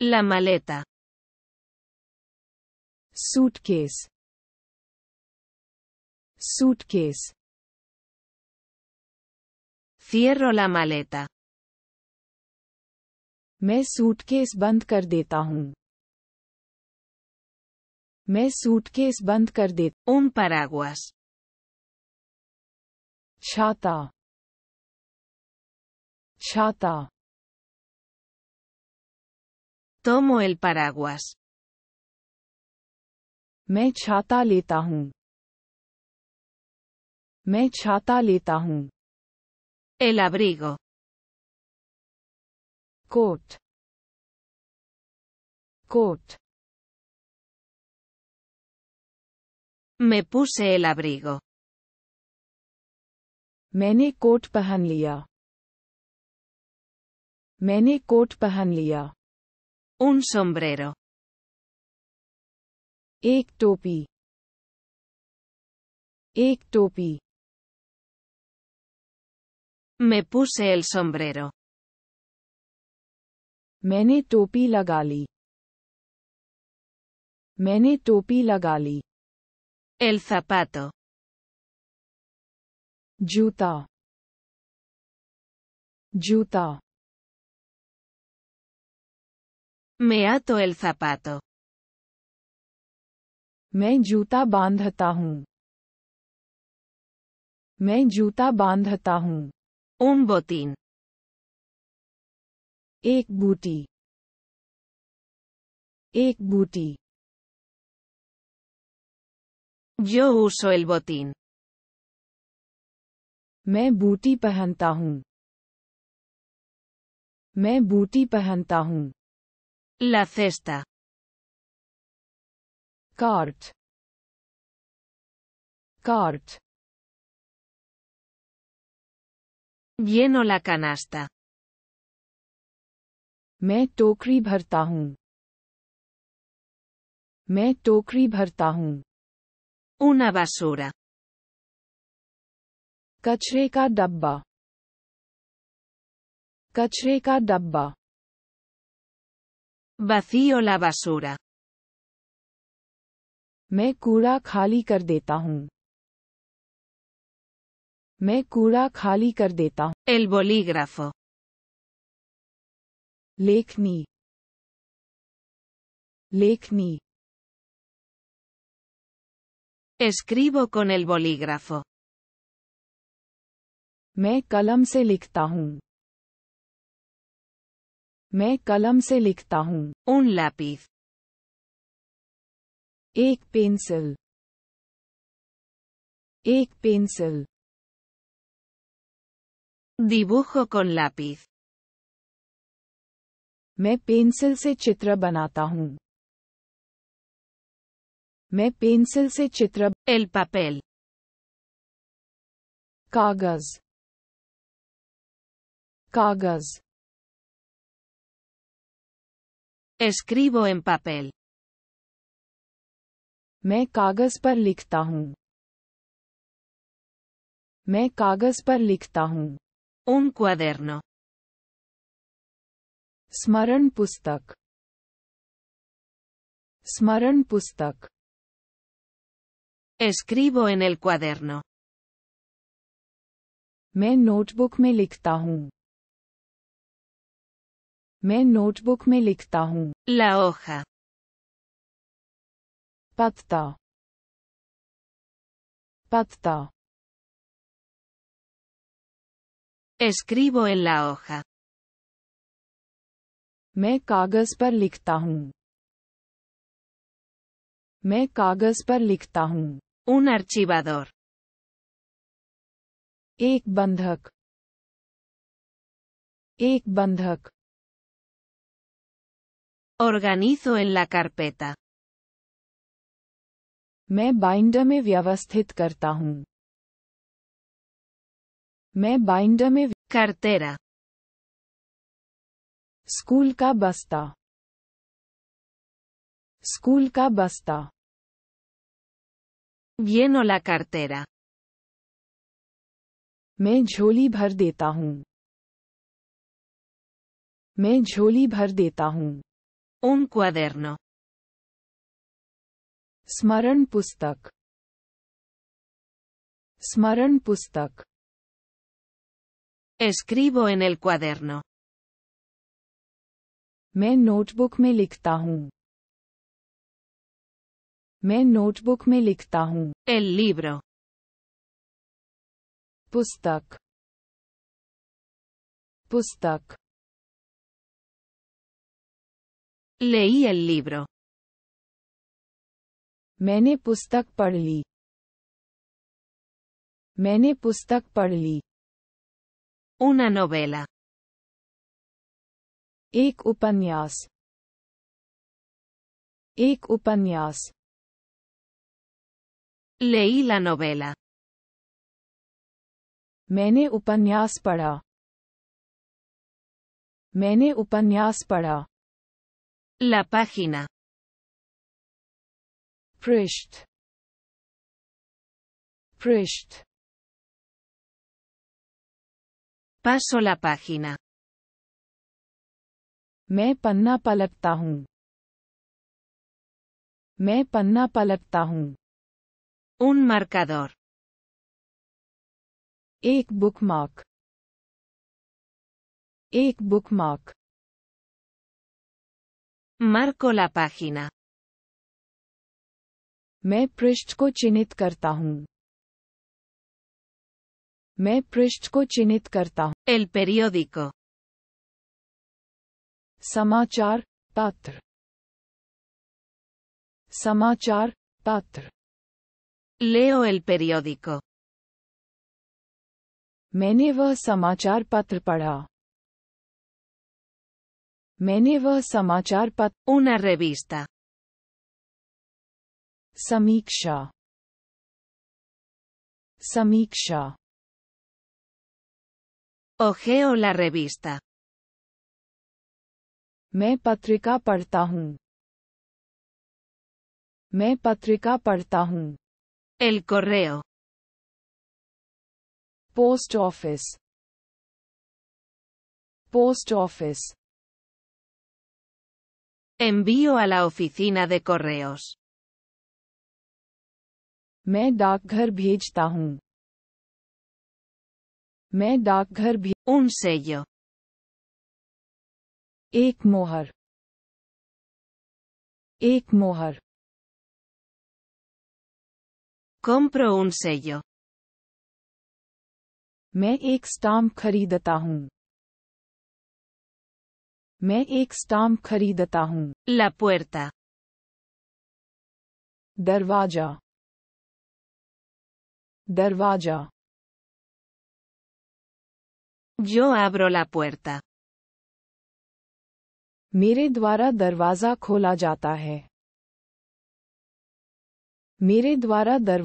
La maleta. Suitcase. Suitcase. Cierro la maleta. मैं suitcase बंद कर देता हूँ मैं सूटकेस बंद कर देता Un paraguas. छाता छाता Tomo el paraguas. Me chata Me El abrigo. Coat. Coat. Me puse el abrigo. Mene coat pahan liya. Mene coat un sombrero. Un topi. Me puse el sombrero. mene topi la Mene topi lagali. la El zapato. Yuta. yuta Me ato el zapato. मैं जूता बांधता हूँ मैं जूता बांधता हूँ Un botín. एक बूटी एक बूटी Yo uso el botín. मैं बूटी पहनता हूँ मैं बूटी पहनता हूँ La cesta. Cart. Cart. Lleno la canasta. मैं टोकरी भरता हूँ मैं टोकरी भरता हूँ Una basura. कचरे का डब्बा कचरे का डब्बा Vacío la basura. Me cura khali Me cura khali El bolígrafo. Lekni. Lekni. Escribo con el bolígrafo. Me kalam se मैं कलम से लिखता हूँ Un लैपीफ एक पेंसिल एक पेंसिल Dibujo कौन लैपीफ मैं पेंसिल से चित्र बनाता हूँ मैं पेंसिल से चित्र एल papel. कागज कागज Escribo en papel. मैं कागज पर लिखता हूँ मैं कागज पर लिखता हूँ Un cuaderno. स्मरण पुस्तक स्मरण पुस्तक Escribo en el cuaderno. मैं नोटबुक में लिखता हूँ मैं नोटबुक में लिखता हूँ लाओखा पत्ता पत्ता Escribo en la hoja. मैं कागज पर लिखता हूँ मैं कागज पर लिखता हूँ Un archivador. एक बंधक एक बंधक Organizo en la carpeta. मैं बाइंडर में व्यवस्थित करता हूँ मैं बाइंडर में cartera स्कूल का बस्ता स्कूल का बस्ता lleno la cartera मैं झोली भर देता हूँ मैं झोली भर देता हूँ Un cuaderno. Smaran Pustak. Smaran Pustak. Escribo en el cuaderno. Me notebook me liktahu. Me notebook me El libro. Pustak. Pustak. Leí el libro. मैंने पुस्तक पढ़ ली मैंने पुस्तक पढ़ ली Una novela. एक उपन्यास एक उपन्यास Leí la novela. मैंने उपन्यास पढ़ा मैंने उपन्यास पढ़ा La página. Prist. Prist. Paso la página. Me panna palatta Me panna palatta Un marcador. Ek bookmark. Ek bookmark. Marco la página. मैं पृष्ठ को चिन्हित करता हूँ मैं पृष्ठ को चिन्हित करता हूँ El periódico. समाचार पत्र समाचार पत्र Leo el periódico. मैंने वह समाचार पत्र पढ़ा मैंने वह समाचार पत्र उन revista समीक्षा समीक्षा ओहे ओला revista मैं पत्रिका पढ़ता हूँ मैं पत्रिका पढ़ता हूँ एल कोर्रेओ post office post office Envío a la oficina de correos. मैं डाकघर भेजता हूँ मैं डाकघर भी Un sello. Ek mohar. Ek mohar. Compro un sello. Me ek stamp खरीदता hun. मैं एक स्टाम्प खरीदता हूँ लपुरता दरवाजा दरवाजा जो एब्रो लपुरता मेरे द्वारा दरवाजा खोला जाता है मेरे द्वारा दरवाजा